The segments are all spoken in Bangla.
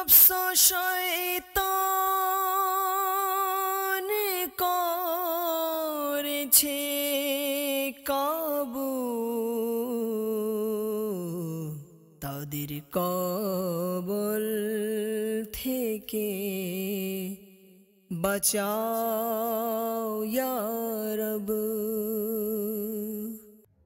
নফস শয়তান করেছে কাবু তাদের কবল থেকে বাঁচাও রব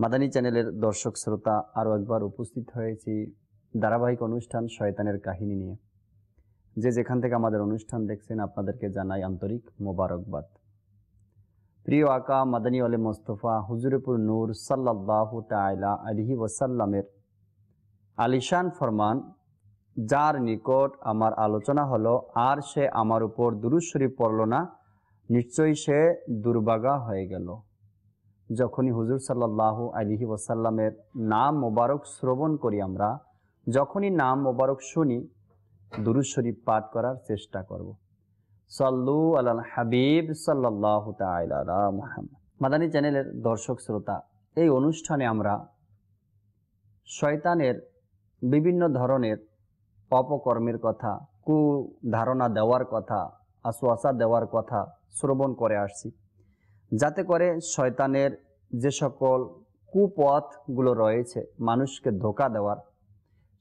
মাদানী চ্যানেলের দর্শক শ্রোতা আরও একবার উপস্থিত হয়েছি ধারাবাহিক অনুষ্ঠান শয়তানের কাহিনী নিয়ে যে যেখান থেকে আমাদের অনুষ্ঠান দেখছেন আপনাদেরকে জানাই আন্তরিক মোবারকবাদ প্রিয় আকা মাদানী আলে মোস্তফা হুজুরপুর নূর সাল্লাহ তাইলা আলহি ওসাল্লামের আলিশান ফরমান যার নিকট আমার আলোচনা হলো আর সে আমার উপর দুরুশ্বরী পড়ল না নিশ্চয়ই সে দুর্বাগা হয়ে গেল যখনই হুজুর সাল্লাহ আলিহি ওসাল্লামের নাম মোবারক শ্রবণ করি আমরা যখনই নাম মোবারক শুনি দুরুশরীফ শরীফ পাঠ করার চেষ্টা করব। সাল্লু আলাল হাবিব সাল্লাহ মাদানী চ্যানেলের দর্শক শ্রোতা এই অনুষ্ঠানে আমরা শয়তানের বিভিন্ন ধরনের অপকর্মের কথা কু ধারণা দেওয়ার কথা আশ্বাসা দেওয়ার কথা শ্রবণ করে আসছি যাতে করে শয়তানের যে সকল কুপথগুলো রয়েছে মানুষকে ধোকা দেওয়ার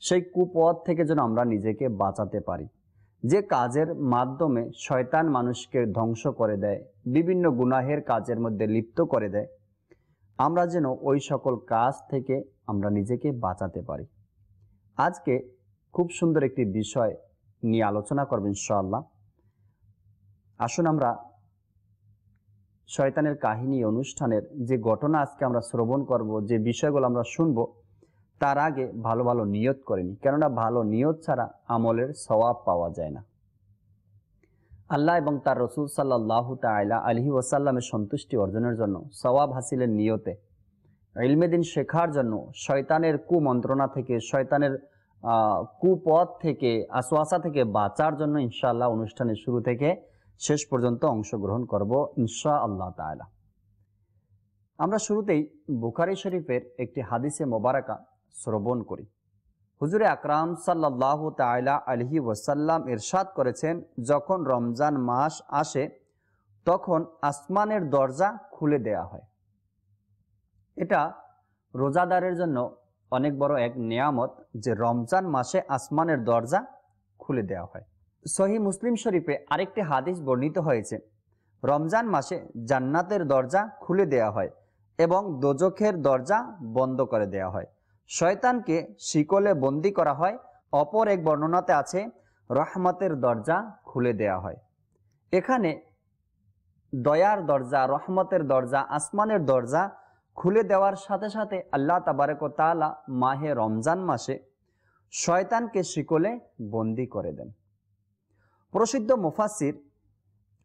সেই কুপথ থেকে যেন আমরা নিজেকে বাঁচাতে পারি যে কাজের মাধ্যমে শয়তান মানুষকে ধ্বংস করে দেয় বিভিন্ন গুনাহের কাজের মধ্যে লিপ্ত করে দেয় আমরা যেন ওই সকল কাজ থেকে আমরা নিজেকে বাঁচাতে পারি আজকে খুব সুন্দর একটি বিষয় নিয়ে আলোচনা করবেন ইনশাআল্লাহ আসুন আমরা শয়তানের কাহিনী অনুষ্ঠানের যে ঘটনা আজকে আমরা শ্রবণ করব যে বিষয়গুলো আমরা শুনব তার আগে ভালো ভালো নিয়ত করেনি কেননা ভালো নিয়ত ছাড়া আমলের সওয়াব পাওয়া যায় না আল্লাহ এবং তার রসুল সাল্লাহ তাইলা আলহি ওসাল্লামের সন্তুষ্টি অর্জনের জন্য সওয়াব হাসিলের নিয়তে ইলমেদিন শেখার জন্য শয়তানের কুমন্ত্রণা থেকে শয়তানের কুপথ থেকে আসোয়াসা থেকে বাঁচার জন্য ইনশাল্লাহ অনুষ্ঠানের শুরু থেকে শেষ পর্যন্ত অংশগ্রহণ করব ইনশা আল্লাহ তালা আমরা শুরুতেই বুখারি শরীফের একটি হাদিসে মোবারকা শ্রবণ করি হুজুরে আকরাম সাল্লাহ তাইলা আলহি ওয়াসাল্লাম ইরশাদ করেছেন যখন রমজান মাস আসে তখন আসমানের দরজা খুলে দেয়া হয় এটা রোজাদারের জন্য অনেক বড় এক নিয়ামত যে রমজান মাসে আসমানের দরজা খুলে দেওয়া হয় সহি মুসলিম শরীফে আরেকটি হাদিস বর্ণিত হয়েছে রমজান মাসে জান্নাতের দরজা খুলে দেয়া হয় এবং দোজখের দরজা বন্ধ করে দেয়া হয় শয়তানকে শিকলে বন্দি করা হয় অপর এক বর্ণনাতে আছে রহমতের দরজা খুলে দেয়া হয় এখানে দয়ার দরজা রহমতের দরজা আসমানের দরজা খুলে দেওয়ার সাথে সাথে আল্লাহ তাবারক তালা মাহে রমজান মাসে শয়তানকে শিকলে বন্দি করে দেন প্রসিদ্ধ মুফাসির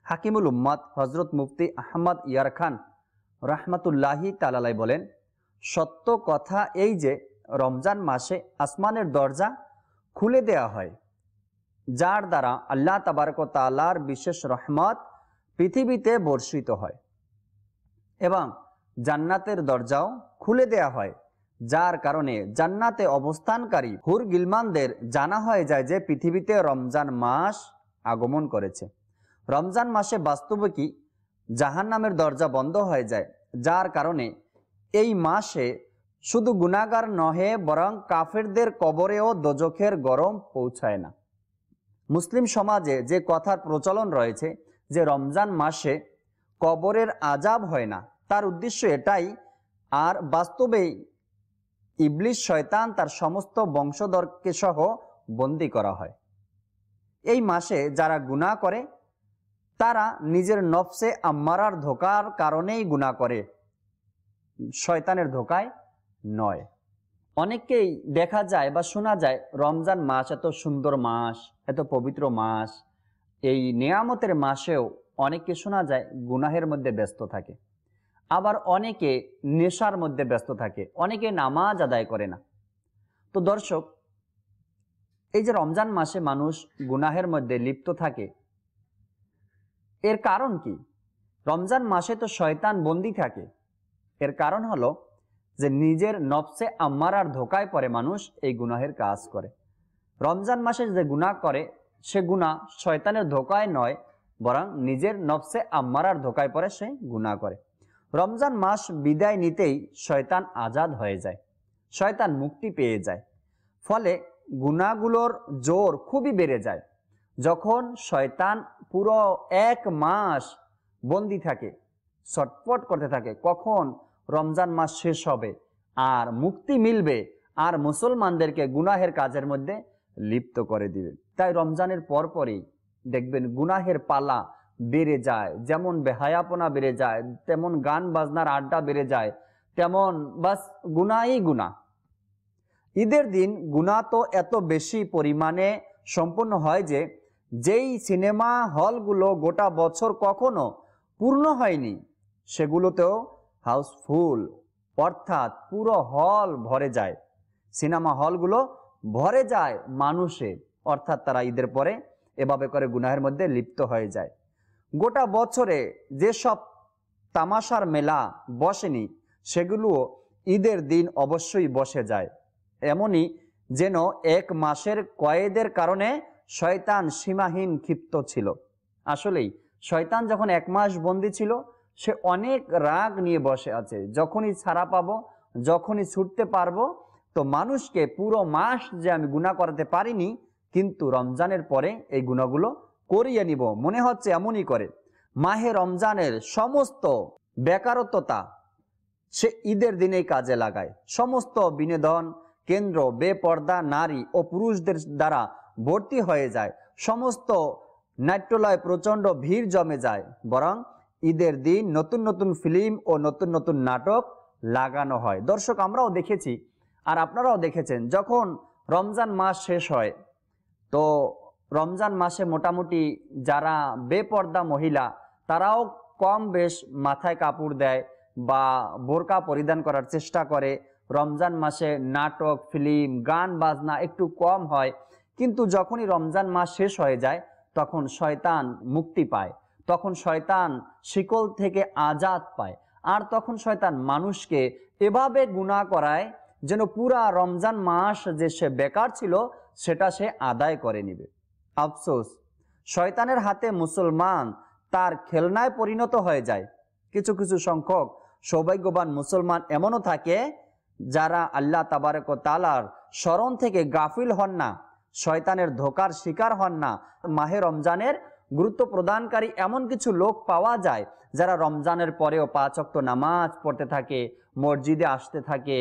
হাকিমুল উম্মাদ হজরত মুফতি আহমদ ইয়ার খান রাহমাতুল্লাহি তালালাই বলেন সত্য কথা এই যে রমজান মাসে আসমানের দরজা খুলে দেয়া হয় যার দ্বারা আল্লাহ তাবারক তালার বিশেষ রহমত পৃথিবীতে বর্ষিত হয় এবং জান্নাতের দরজাও খুলে দেয়া হয় যার কারণে জান্নাতে অবস্থানকারী হুর গিলমানদের জানা হয়ে যায় যে পৃথিবীতে রমজান মাস আগমন করেছে রমজান মাসে বাস্তবে কি জাহান নামের দরজা বন্ধ হয়ে যায় যার কারণে এই মাসে শুধু গুণাগার নহে বরং কাফেরদের কবরেও দোজখের গরম পৌঁছায় না মুসলিম সমাজে যে কথার প্রচলন রয়েছে যে রমজান মাসে কবরের আজাব হয় না তার উদ্দেশ্য এটাই আর বাস্তবেই ইবলিশ শয়তান তার সমস্ত বংশধরকে সহ বন্দি করা হয় এই মাসে যারা গুণা করে তারা নিজের নফসে আম্মারার ধোকার কারণেই গুণা করে শয়তানের ধোকায় নয় অনেককেই দেখা যায় বা শোনা যায় রমজান মাস এত সুন্দর মাস এত পবিত্র মাস এই নিয়ামতের মাসেও অনেককে শোনা যায় গুনাহের মধ্যে ব্যস্ত থাকে আবার অনেকে নেশার মধ্যে ব্যস্ত থাকে অনেকে নামাজ আদায় করে না তো দর্শক এই যে রমজান মাসে মানুষ গুনাহের মধ্যে লিপ্ত থাকে এর কারণ কি রমজান মাসে তো শয়তান বন্দি থাকে এর কারণ হলো যে নিজের নবসে আম্মারার ধোকায় পরে মানুষ এই গুনাহের কাজ করে রমজান মাসে যে গুণা করে সে গুণা শয়তানের ধোকায় নয় বরং নিজের নবসে আম্মারার ধোকায় পরে সে গুণা করে রমজান মাস বিদায় নিতেই শয়তান আজাদ হয়ে যায় শয়তান মুক্তি পেয়ে যায় ফলে গুণাগুলোর জোর খুবই বেড়ে যায় যখন শয়তান পুরো এক মাস বন্দি থাকে ছটফট করতে থাকে কখন রমজান মাস শেষ হবে আর মুক্তি মিলবে আর মুসলমানদেরকে গুনাহের কাজের মধ্যে লিপ্ত করে দিবে তাই রমজানের পরপরই দেখবেন গুনাহের পালা বেড়ে যায় যেমন বেহায়াপনা বেড়ে যায় তেমন গান বাজনার আড্ডা বেড়ে যায় তেমন বাস গুনাই গুনা ঈদের দিন গুণা তো এত বেশি পরিমাণে সম্পন্ন হয় যে যেই সিনেমা হলগুলো গোটা বছর কখনো পূর্ণ হয়নি সেগুলোতেও হাউসফুল অর্থাৎ পুরো হল ভরে যায় সিনেমা হলগুলো ভরে যায় মানুষে অর্থাৎ তারা ঈদের পরে এভাবে করে গুনাহের মধ্যে লিপ্ত হয়ে যায় গোটা বছরে যেসব তামাশার মেলা বসেনি সেগুলোও ঈদের দিন অবশ্যই বসে যায় এমনই যেন এক মাসের কয়েদের কারণে শয়তান সীমাহীন ক্ষিপ্ত ছিল আসলেই শয়তান যখন এক মাস বন্দি ছিল সে অনেক রাগ নিয়ে বসে আছে যখনই ছাড়া পাবো যখনই ছুটতে পারবো তো মানুষকে পুরো মাস যে আমি গুণা করাতে পারিনি কিন্তু রমজানের পরে এই গুণাগুলো করিয়ে নিব মনে হচ্ছে এমনই করে মাহে রমজানের সমস্ত বেকারত্বতা সে ঈদের দিনেই কাজে লাগায় সমস্ত বিনোদন কেন্দ্র বেপর্দা নারী ও পুরুষদের দ্বারা ভর্তি হয়ে যায় সমস্ত নাট্যলয় প্রচণ্ড ভিড় জমে যায় বরং ঈদের দিন নতুন নতুন ফিল্ম ও নতুন নতুন নাটক লাগানো হয় দর্শক আমরাও দেখেছি আর আপনারাও দেখেছেন যখন রমজান মাস শেষ হয় তো রমজান মাসে মোটামুটি যারা বেপর্দা মহিলা তারাও কম বেশ মাথায় কাপড় দেয় বা বোরকা পরিধান করার চেষ্টা করে রমজান মাসে নাটক ফিল্ম গান বাজনা একটু কম হয় কিন্তু যখনই রমজান মাস শেষ হয়ে যায় তখন শয়তান মুক্তি পায় তখন শয়তান শিকল থেকে আজাদ পায় আর তখন শয়তান মানুষকে এভাবে গুণা করায় যেন পুরা রমজান মাস যে সে বেকার ছিল সেটা সে আদায় করে নিবে আফসোস শয়তানের হাতে মুসলমান তার খেলনায় পরিণত হয়ে যায় কিছু কিছু সংখ্যক সৌভাগ্যবান মুসলমান এমনও থাকে যারা আল্লাহ তাবারক তালার স্মরণ থেকে গাফিল হন না শয়তানের ধোকার শিকার হন না মাহে রমজানের গুরুত্ব প্রদানকারী এমন কিছু লোক পাওয়া যায় যারা রমজানের পরেও পাঁচক্ত নামাজ পড়তে থাকে মসজিদে আসতে থাকে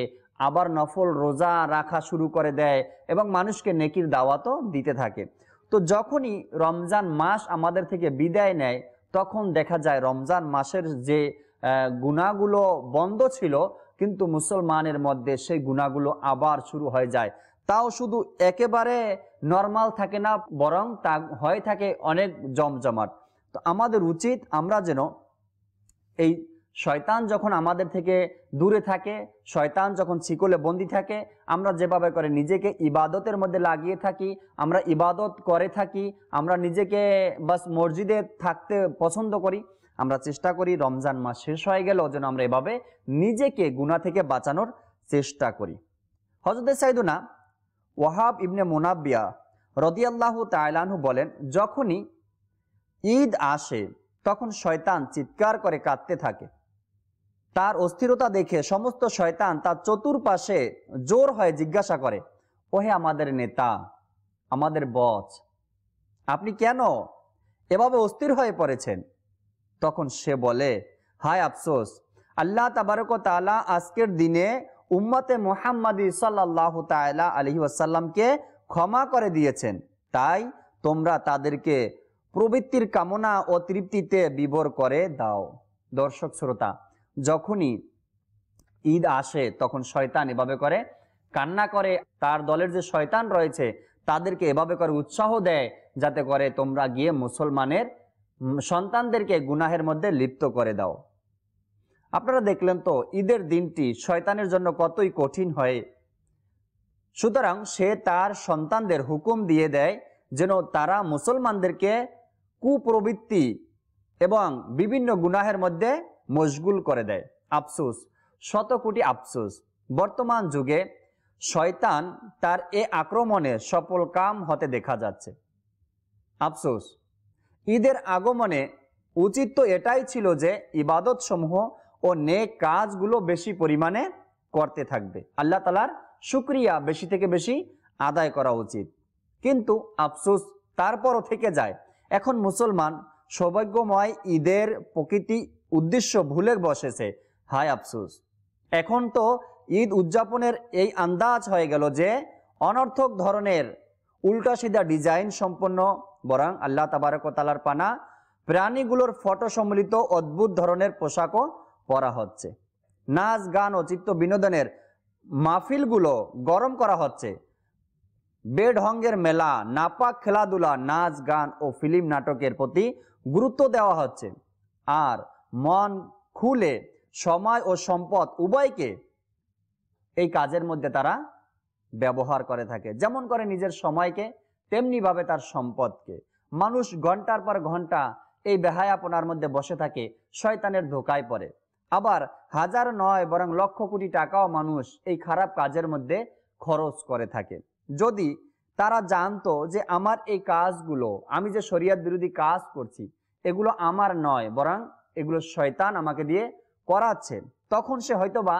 আবার নফল রোজা রাখা শুরু করে দেয় এবং মানুষকে নেকির দাওয়াতও দিতে থাকে তো যখনই রমজান মাস আমাদের থেকে বিদায় নেয় তখন দেখা যায় রমজান মাসের যে গুণাগুলো বন্ধ ছিল কিন্তু মুসলমানের মধ্যে সেই গুণাগুলো আবার শুরু হয়ে যায় তাও শুধু একেবারে নর্মাল থাকে না বরং তা হয়ে থাকে অনেক জমজমাট তো আমাদের উচিত আমরা যেন এই শয়তান যখন আমাদের থেকে দূরে থাকে শয়তান যখন শিকলে বন্দি থাকে আমরা যেভাবে করে নিজেকে ইবাদতের মধ্যে লাগিয়ে থাকি আমরা ইবাদত করে থাকি আমরা নিজেকে বাস মসজিদে থাকতে পছন্দ করি আমরা চেষ্টা করি রমজান মাস শেষ হয়ে গেলেও যেন আমরা এভাবে নিজেকে গুণা থেকে বাঁচানোর চেষ্টা করি হজরত সাইদুনা ওয়াহাব ইবনে মোনাবিয়া রদিয়াল্লাহ তাইলানহু বলেন যখনই ঈদ আসে তখন শয়তান চিৎকার করে কাঁদতে থাকে তার অস্থিরতা দেখে সমস্ত শয়তান তার চতুর্পাশে জোর হয়ে জিজ্ঞাসা করে ওহে আমাদের নেতা আমাদের বচ আপনি কেন এভাবে অস্থির হয়ে পড়েছেন তখন সে বলে হায় আফসোস আল্লাহ তাবারক তালা আজকের দিনে উম্মতে মোহাম্মদী সাল্লাহ তালা আলহি আসাল্লামকে ক্ষমা করে দিয়েছেন তাই তোমরা তাদেরকে প্রবৃত্তির কামনা ও তৃপ্তিতে বিবর করে দাও দর্শক শ্রোতা যখনই ঈদ আসে তখন শয়তান এভাবে করে কান্না করে তার দলের যে শয়তান রয়েছে তাদেরকে এভাবে করে উৎসাহ দেয় যাতে করে তোমরা গিয়ে মুসলমানের সন্তানদেরকে গুনাহের মধ্যে লিপ্ত করে দাও আপনারা দেখলেন তো ঈদের দিনটি শয়তানের জন্য কতই কঠিন হয় সুতরাং সে তার সন্তানদের হুকুম দিয়ে দেয় যেন তারা মুসলমানদেরকে কুপ্রবৃত্তি এবং বিভিন্ন গুনাহের মধ্যে মশগুল করে দেয় আফসুস শত কোটি আফসুস বর্তমান যুগে শয়তান তার এ আক্রমণে সফল কাম হতে দেখা যাচ্ছে আফসোস ঈদের আগমনে উচিত তো এটাই ছিল যে ইবাদতসমূহ ও নে কাজগুলো বেশি পরিমাণে করতে থাকবে আল্লাহ তালার সুক্রিয়া বেশি থেকে বেশি আদায় করা উচিত কিন্তু আফসুস তারপরও থেকে যায় এখন মুসলমান সৌভাগ্যময় ঈদের প্রকৃতি উদ্দেশ্য ভুলে বসেছে হায় আফসুস এখন তো ঈদ উদযাপনের এই আন্দাজ হয়ে গেল যে অনর্থক ধরনের উল্টা সিধা ডিজাইন সম্পন্ন বরং আল্লাহ তাবারকতালার পানা প্রাণীগুলোর ফটো সম্মিলিত অদ্ভুত ধরনের পোশাকও পরা হচ্ছে নাচ গান ও চিত্ত বিনোদনের মাহফিলগুলো গরম করা হচ্ছে হঙ্গের মেলা নাপাক খেলাধুলা নাচ গান ও ফিল্ম নাটকের প্রতি গুরুত্ব দেওয়া হচ্ছে আর মন খুলে সময় ও সম্পদ উভয়কে এই কাজের মধ্যে তারা ব্যবহার করে থাকে যেমন করে নিজের সময়কে তেমনিভাবে তার সম্পদকে মানুষ ঘন্টার পর ঘন্টা এই বেহায়াপনার মধ্যে বসে থাকে শয়তানের ধোকায় পড়ে আবার হাজার নয় বরং লক্ষ কোটি টাকাও মানুষ এই খারাপ কাজের মধ্যে খরচ করে থাকে যদি তারা জানতো যে আমার এই কাজগুলো আমি যে শরিয়ার বিরোধী কাজ করছি এগুলো আমার নয় বরং এগুলো শয়তান আমাকে দিয়ে করাচ্ছে তখন সে হয়তোবা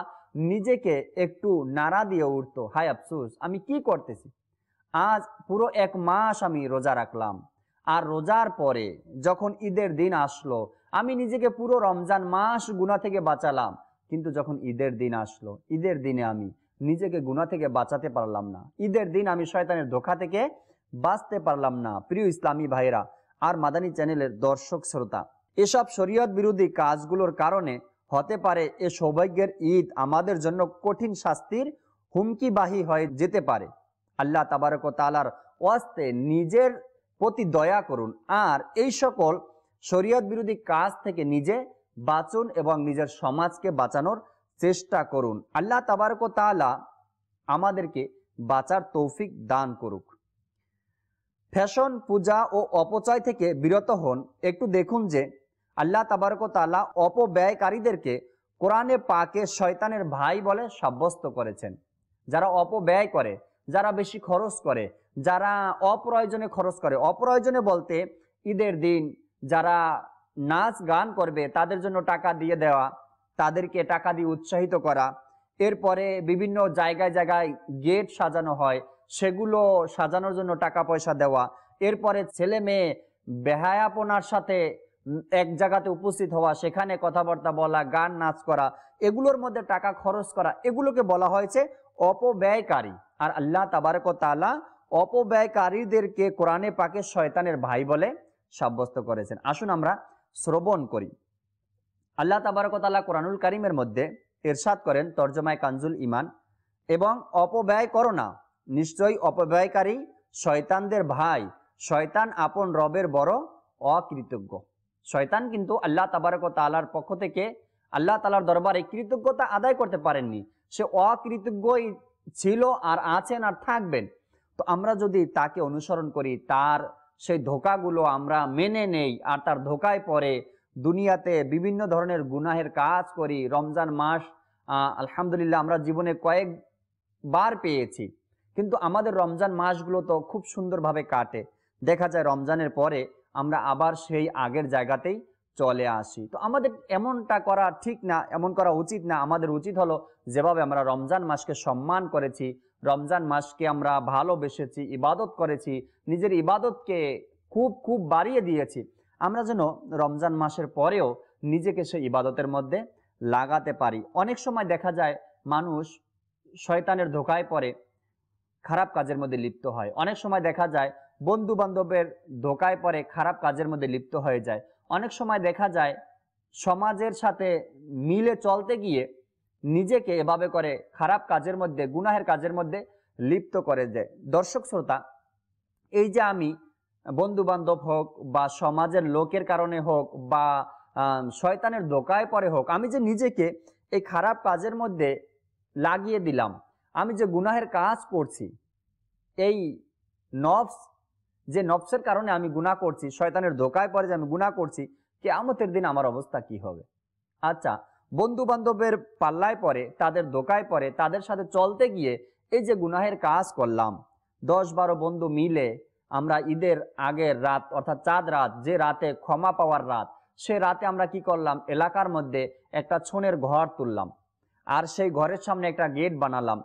নিজেকে একটু নাড়া দিয়ে উঠতো হাই আফসুস আমি কি করতেছি আজ পুরো এক মাস আমি রোজা রাখলাম আর রোজার পরে যখন ঈদের দিন আসলো আমি নিজেকে পুরো রমজান মাস গুণা থেকে বাঁচালাম কিন্তু যখন ঈদের দিন আসলো ঈদের দিনে আমি নিজেকে গুণা থেকে বাঁচাতে পারলাম না ঈদের দিন আমি শয়তানের ধোকা থেকে বাঁচতে পারলাম না প্রিয় ইসলামী ভাইরা আর মাদানী চ্যানেলের দর্শক শ্রোতা এসব শরীয়ত বিরোধী কাজগুলোর কারণে হতে পারে এ সৌভাগ্যের ঈদ আমাদের জন্য কঠিন শাস্তির হুমকিবাহী হয়ে যেতে পারে আল্লাহ তাবারক তালার ওয়াস্তে নিজের প্রতি দয়া করুন আর এই সকল শরীয়ত বিরোধী কাজ থেকে নিজে বাঁচুন এবং নিজের সমাজকে বাঁচানোর চেষ্টা করুন আল্লাহ তাবারক তালা আমাদেরকে বাঁচার তৌফিক দান করুক ফ্যাশন পূজা ও অপচয় থেকে বিরত হন একটু দেখুন যে আল্লাহ তাবারক তালা অপব্যয়কারীদেরকে কোরআনে পাকে শয়তানের ভাই বলে সাব্যস্ত করেছেন যারা অপব্যয় করে যারা বেশি খরচ করে যারা অপ্রয়োজনে খরচ করে অপ্রয়োজনে বলতে ঈদের দিন যারা নাচ গান করবে তাদের জন্য টাকা দিয়ে দেওয়া তাদেরকে টাকা দিয়ে উৎসাহিত করা এরপরে বিভিন্ন জায়গায় জায়গায় গেট সাজানো হয় সেগুলো সাজানোর জন্য টাকা পয়সা দেওয়া এরপরে ছেলে মেয়ে বেহায়াপনার সাথে এক জায়গাতে উপস্থিত হওয়া সেখানে কথাবার্তা বলা গান নাচ করা এগুলোর মধ্যে টাকা খরচ করা এগুলোকে বলা হয়েছে অপব্যয়কারী আর আল্লাহ তাবারক তালা অপব্যয়কারীদেরকে কোরআনে পাকে শয়তানের ভাই বলে সাব্যস্ত করেছেন আসুন আমরা শ্রবণ করি আল্লাহ তাবারক তালা কোরআনুল কারিমের মধ্যে এরশাদ করেন তর্জমায় কানজুল ইমান এবং অপব্যয় করো না নিশ্চয়ই অপব্যয়কারী শয়তানদের ভাই শয়তান আপন রবের বড় অকৃতজ্ঞ শয়তান কিন্তু আল্লাহ তাবারক তালার পক্ষ থেকে আল্লাহ তালার দরবারে কৃতজ্ঞতা আদায় করতে পারেননি সে অকৃতজ্ঞ ছিল আর আছেন আর থাকবেন তো আমরা যদি তাকে অনুসরণ করি তার সেই ধোকাগুলো আমরা মেনে নেই আর তার ধোকায় পরে দুনিয়াতে বিভিন্ন ধরনের গুনাহের কাজ করি রমজান মাস আলহামদুলিল্লাহ আমরা জীবনে কয়েকবার পেয়েছি কিন্তু আমাদের রমজান মাসগুলো তো খুব সুন্দরভাবে কাটে দেখা যায় রমজানের পরে আমরা আবার সেই আগের জায়গাতেই চলে আসি তো আমাদের এমনটা করা ঠিক না এমন করা উচিত না আমাদের উচিত হলো যেভাবে আমরা রমজান মাসকে সম্মান করেছি রমজান মাসকে আমরা ভালোবেসেছি ইবাদত করেছি নিজের ইবাদতকে খুব খুব বাড়িয়ে দিয়েছি আমরা যেন রমজান মাসের পরেও নিজেকে সে ইবাদতের মধ্যে লাগাতে পারি অনেক সময় দেখা যায় মানুষ শয়তানের ধোকায় পরে খারাপ কাজের মধ্যে লিপ্ত হয় অনেক সময় দেখা যায় বন্ধু বান্ধবের ধোকায় পরে খারাপ কাজের মধ্যে লিপ্ত হয়ে যায় অনেক সময় দেখা যায় সমাজের সাথে মিলে চলতে গিয়ে নিজেকে এভাবে করে খারাপ কাজের মধ্যে গুনাহের কাজের মধ্যে লিপ্ত করে দেয় দর্শক শ্রোতা এই যে আমি বন্ধু বান্ধব হোক বা সমাজের লোকের কারণে হোক বা শয়তানের দোকায় পরে হোক আমি যে নিজেকে এই খারাপ কাজের মধ্যে লাগিয়ে দিলাম আমি যে গুনাহের কাজ করছি এই নফস যে নফসের কারণে আমি গুণা করছি শয়তানের ধোকায় পরে যে আমি গুণা করছি কেয়ামতের দিন আমার অবস্থা কি হবে আচ্ছা বন্ধু বান্ধবের পাল্লায় পরে তাদের ধোকায় পরে তাদের সাথে চলতে গিয়ে এই যে গুনাহের কাজ করলাম দশ বারো বন্ধু মিলে আমরা ঈদের আগের রাত অর্থাৎ চাঁদ রাত যে রাতে ক্ষমা পাওয়ার রাত সে রাতে আমরা কি করলাম এলাকার মধ্যে একটা ছোনের ঘর তুললাম আর সেই ঘরের সামনে একটা গেট বানালাম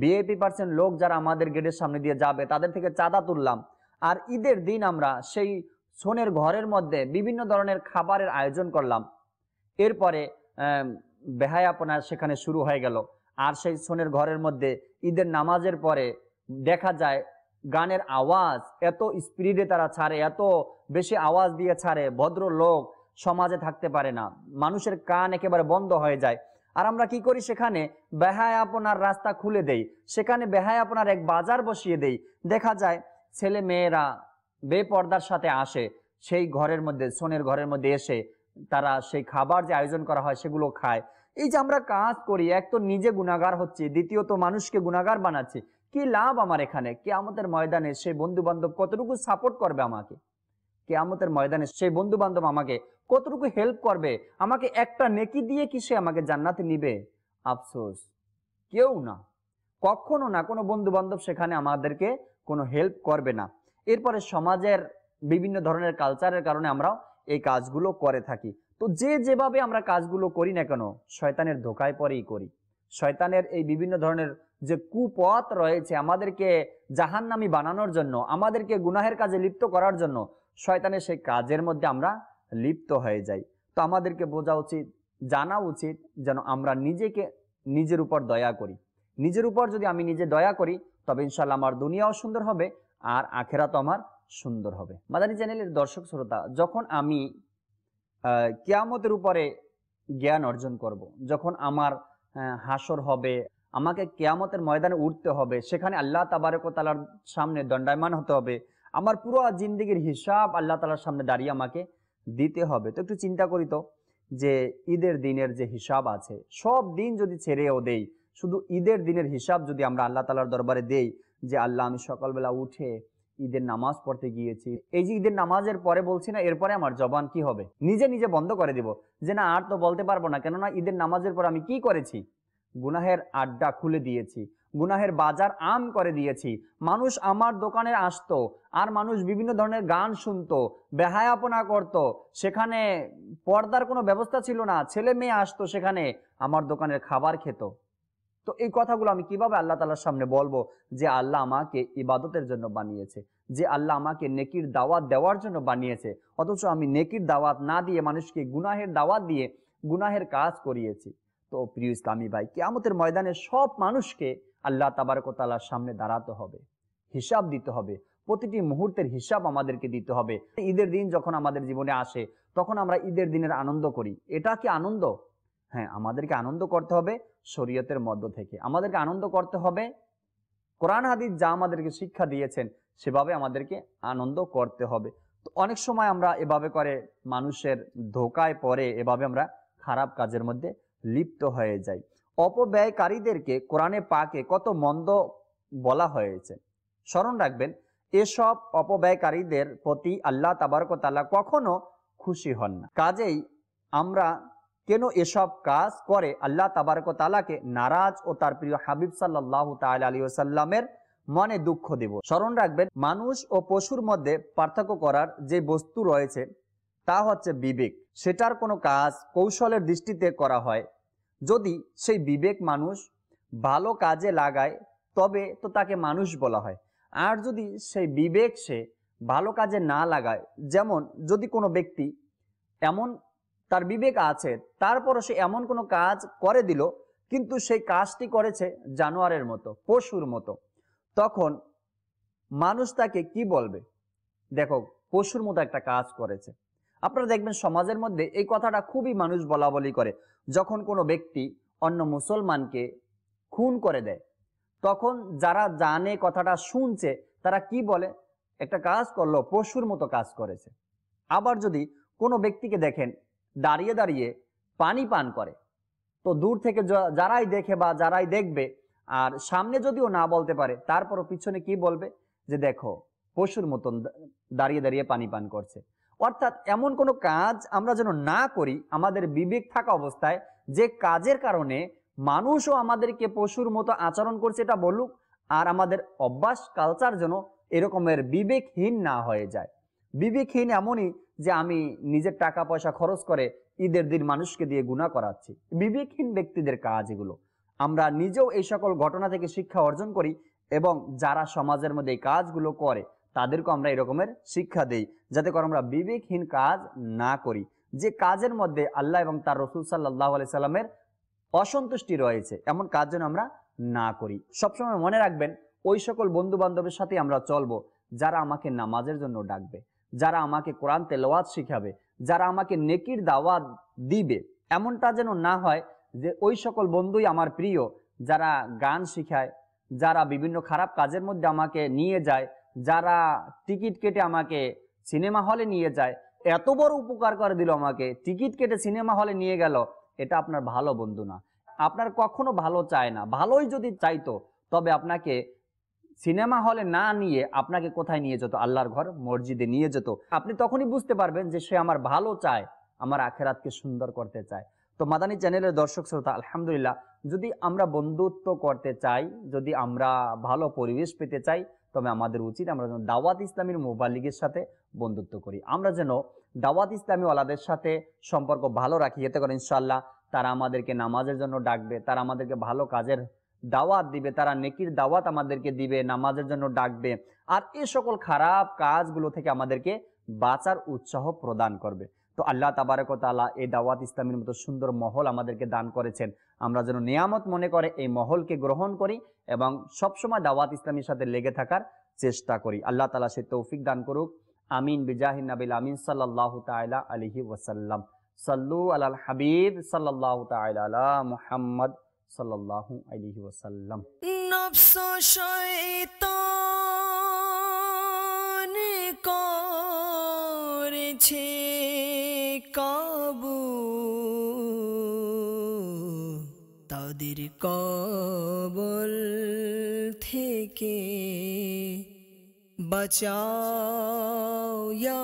বিএপি পার্সেন্ট লোক যারা আমাদের গেটের সামনে দিয়ে যাবে তাদের থেকে চাঁদা তুললাম আর ঈদের দিন আমরা সেই সোনের ঘরের মধ্যে বিভিন্ন ধরনের খাবারের আয়োজন করলাম এরপরে আপনার সেখানে শুরু হয়ে গেল আর সেই সোনের ঘরের মধ্যে ঈদের নামাজের পরে দেখা যায় গানের আওয়াজ এত স্পিরিটে তারা ছাড়ে এত বেশি আওয়াজ দিয়ে ছাড়ে ভদ্র লোক সমাজে থাকতে পারে না মানুষের কান একেবারে বন্ধ হয়ে যায় আর আমরা কি করি সেখানে বেহায় আপনার রাস্তা খুলে দেই সেখানে বেহায় আপনার এক বাজার বসিয়ে দেই দেখা যায় ছেলে মেয়েরা বেপর্দার সাথে আসে সেই ঘরের মধ্যে সোনের ঘরের মধ্যে এসে তারা সেই খাবার যে আয়োজন করা হয় সেগুলো খায় এই যে আমরা কাজ করি এক তো নিজে গুণাগার হচ্ছে দ্বিতীয়ত মানুষকে গুণাগার বানাচ্ছি কি লাভ আমার এখানে কে আমাদের ময়দানে সেই বন্ধু বান্ধব কতটুকু সাপোর্ট করবে আমাকে কে আমাদের ময়দানে সেই বন্ধু বান্ধব আমাকে কতটুকু হেল্প করবে আমাকে একটা নেকি দিয়ে কি সে আমাকে জান্নাতে নিবে আফসোস কেউ না কখনো না কোনো বন্ধু বান্ধব সেখানে আমাদেরকে কোনো হেল্প করবে না এরপরে সমাজের বিভিন্ন ধরনের কালচারের কারণে আমরা এই কাজগুলো করে থাকি তো যে যেভাবে আমরা কাজগুলো করি না কেন শয়তানের ধোকায় পরেই করি শয়তানের এই বিভিন্ন ধরনের যে কুপথ রয়েছে আমাদেরকে জাহান্নামি বানানোর জন্য আমাদেরকে গুনাহের কাজে লিপ্ত করার জন্য শয়তানের সেই কাজের মধ্যে আমরা লিপ্ত হয়ে যাই তো আমাদেরকে বোঝা উচিত জানা উচিত যেন আমরা নিজেকে নিজের উপর দয়া করি নিজের উপর যদি আমি নিজে দয়া করি তবে ইনশাল্লাহ আমার দুনিয়াও সুন্দর হবে আর আখেরাত আমার সুন্দর হবে মাদানী চ্যানেলের দর্শক শ্রোতা যখন আমি কেয়ামতের উপরে জ্ঞান অর্জন করব। যখন আমার হাসর হবে আমাকে কেয়ামতের ময়দানে উঠতে হবে সেখানে আল্লাহ তাবারকতালার সামনে দণ্ডায়মান হতে হবে আমার পুরো জিন্দিগির হিসাব আল্লাহ তালার সামনে দাঁড়িয়ে আমাকে দিতে হবে তো একটু চিন্তা করি তো যে ঈদের দিনের যে হিসাব আছে সব দিন যদি ছেড়েও দেই শুধু ঈদের দিনের হিসাব যদি আমরা আল্লাহ তালার দরবারে দেই যে আল্লাহ আমি সকালবেলা উঠে ঈদের নামাজ পড়তে গিয়েছি এই যে ঈদের নামাজের পরে বলছি না এরপরে আমার জবান কি হবে নিজে নিজে বন্ধ করে দিব যে না আর তো বলতে পারবো না কেননা ঈদের নামাজের পর আমি কি করেছি গুনাহের আড্ডা খুলে দিয়েছি গুনাহের বাজার আম করে দিয়েছি মানুষ আমার দোকানে আসতো আর মানুষ বিভিন্ন ধরনের গান শুনতো বেহায়াপনা করত। সেখানে পর্দার কোনো ব্যবস্থা ছিল না ছেলে মেয়ে আসতো সেখানে আমার দোকানের খাবার খেত তো এই কথাগুলো আমি কিভাবে আল্লাহ তালার সামনে বলবো যে আল্লাহ আমাকে ইবাদতের জন্য বানিয়েছে যে আল্লাহ আমাকে নেকির দাওয়াত দেওয়ার জন্য বানিয়েছে অথচ আমি নেকির দাওয়াত না দিয়ে মানুষকে গুনাহের দাওয়াত দিয়ে গুনাহের কাজ করিয়েছি তো প্রিয় ইসলামী ভাই কেয়ামতের ময়দানে সব মানুষকে আল্লাহ তাবারকতালার সামনে দাঁড়াতে হবে হিসাব দিতে হবে প্রতিটি মুহূর্তের হিসাব আমাদেরকে দিতে হবে ঈদের দিন যখন আমাদের জীবনে আসে তখন আমরা ঈদের দিনের আনন্দ করি এটা কি আনন্দ হ্যাঁ আমাদেরকে আনন্দ করতে হবে শরীয়তের মধ্য থেকে আমাদেরকে আনন্দ করতে হবে কোরআন হাদিস যা আমাদেরকে শিক্ষা দিয়েছেন সেভাবে আমাদেরকে আনন্দ করতে হবে তো অনেক সময় আমরা এভাবে করে মানুষের ধোকায় পরে এভাবে আমরা খারাপ কাজের মধ্যে লিপ্ত হয়ে যাই অপব্যয়কারীদেরকে কোরআনে পাকে কত মন্দ বলা হয়েছে স্মরণ রাখবেন এসব অপব্যয়কারীদের প্রতি আল্লাহ তাবারকতাল্লাহ কখনো খুশি হন না কাজেই আমরা কেন এসব কাজ করে আল্লাহ তালাকে নারাজ ও তার প্রিয় হাবিব সাল্লাহ তাল আলী ওসাল্লামের মনে দুঃখ দেব স্মরণ রাখবেন মানুষ ও পশুর মধ্যে পার্থক্য করার যে বস্তু রয়েছে তা হচ্ছে বিবেক সেটার কোনো কাজ কৌশলের দৃষ্টিতে করা হয় যদি সেই বিবেক মানুষ ভালো কাজে লাগায় তবে তো তাকে মানুষ বলা হয় আর যদি সেই বিবেক সে ভালো কাজে না লাগায় যেমন যদি কোনো ব্যক্তি এমন তার বিবেক আছে তারপরও সে এমন কোনো কাজ করে দিল কিন্তু সেই কাজটি করেছে জানোয়ারের মতো পশুর মতো তখন মানুষ তাকে কি বলবে দেখো পশুর মতো একটা কাজ করেছে আপনারা দেখবেন সমাজের মধ্যে এই কথাটা খুবই মানুষ বলা বলি করে যখন কোনো ব্যক্তি অন্য মুসলমানকে খুন করে দেয় তখন যারা জানে কথাটা শুনছে তারা কি বলে একটা কাজ করলো পশুর মতো কাজ করেছে আবার যদি কোনো ব্যক্তিকে দেখেন দাঁড়িয়ে দাঁড়িয়ে পানি পান করে তো দূর থেকে যারাই দেখে বা যারাই দেখবে আর সামনে যদিও না বলতে পারে তারপরও পিছনে কি বলবে যে দেখো পশুর মতন দাঁড়িয়ে দাঁড়িয়ে পানি পান করছে অর্থাৎ এমন কোনো কাজ আমরা যেন না করি আমাদের বিবেক থাকা অবস্থায় যে কাজের কারণে মানুষও আমাদেরকে পশুর মতো আচরণ করছে এটা বলুক আর আমাদের অভ্যাস কালচার যেন এরকমের বিবেকহীন না হয়ে যায় বিবেকহীন এমনই যে আমি নিজের টাকা পয়সা খরচ করে ঈদের দিন মানুষকে দিয়ে গুণা করাচ্ছি বিবেকহীন ব্যক্তিদের কাজ এগুলো আমরা নিজেও এই সকল ঘটনা থেকে শিক্ষা অর্জন করি এবং যারা সমাজের মধ্যে এই কাজগুলো করে তাদেরকে আমরা এরকমের শিক্ষা দেই যাতে করে আমরা বিবেকহীন কাজ না করি যে কাজের মধ্যে আল্লাহ এবং তার রসুল সাল্লাহ আলি সাল্লামের অসন্তুষ্টি রয়েছে এমন কাজ যেন আমরা না করি সবসময় মনে রাখবেন ওই সকল বন্ধু বান্ধবের সাথে আমরা চলবো যারা আমাকে নামাজের জন্য ডাকবে যারা আমাকে কোরআন তেলোয়াত শিখাবে যারা আমাকে নেকির দাওয়াত দিবে এমনটা যেন না হয় যে ওই সকল বন্ধুই আমার প্রিয় যারা গান শিখায় যারা বিভিন্ন খারাপ কাজের মধ্যে আমাকে নিয়ে যায় যারা টিকিট কেটে আমাকে সিনেমা হলে নিয়ে যায় এত বড় উপকার করে দিল আমাকে টিকিট কেটে সিনেমা হলে নিয়ে গেল এটা আপনার ভালো বন্ধু না আপনার কখনো ভালো চায় না ভালোই যদি চাইতো তবে আপনাকে সিনেমা হলে না নিয়ে আপনাকে কোথায় নিয়ে যেত আল্লাহর ঘর মসজিদে নিয়ে যেত আপনি তখনই বুঝতে পারবেন যে সে আমার ভালো চায় আমার আখেরাতকে সুন্দর করতে চায় তো মাদানী চ্যানেলের দর্শক শ্রোতা আলহামদুলিল্লাহ যদি আমরা বন্ধুত্ব করতে চাই যদি আমরা ভালো পরিবেশ পেতে চাই তবে আমাদের উচিত আমরা যেন দাওয়াত ইসলামীর লীগের সাথে বন্ধুত্ব করি আমরা যেন দাওয়াত ইসলামী ওয়ালাদের সাথে সম্পর্ক ভালো রাখি এতে করে ইনশাল্লাহ তারা আমাদেরকে নামাজের জন্য ডাকবে তারা আমাদেরকে ভালো কাজের দাওয়াত দিবে তারা নেকির দাওয়াত আমাদেরকে দিবে নামাজের জন্য ডাকবে আর এ সকল খারাপ কাজগুলো থেকে আমাদেরকে বাঁচার উৎসাহ প্রদান করবে তো আল্লাহ তাবারক তালা এই দাওয়াত ইসলামের মতো সুন্দর মহল আমাদেরকে দান করেছেন আমরা যেন নিয়ামত মনে করে এই মহলকে গ্রহণ করি এবং সবসময় দাওয়াত ইসলামের সাথে লেগে থাকার চেষ্টা করি আল্লাহ তালা সে তৌফিক দান করুক আমিন বিজাহিন নাবিল আমিন সাল্লাহ তাইলা আলহি ওসাল্লাম সাল্লু আল হাবিব সাল্লাহ তাইলা মুহাম্মদ। सल्लल्लाहु अलैहि वसल्लम नफ्सो शैतान করেছে কাবু তাদের কবল থেকে बचाओ या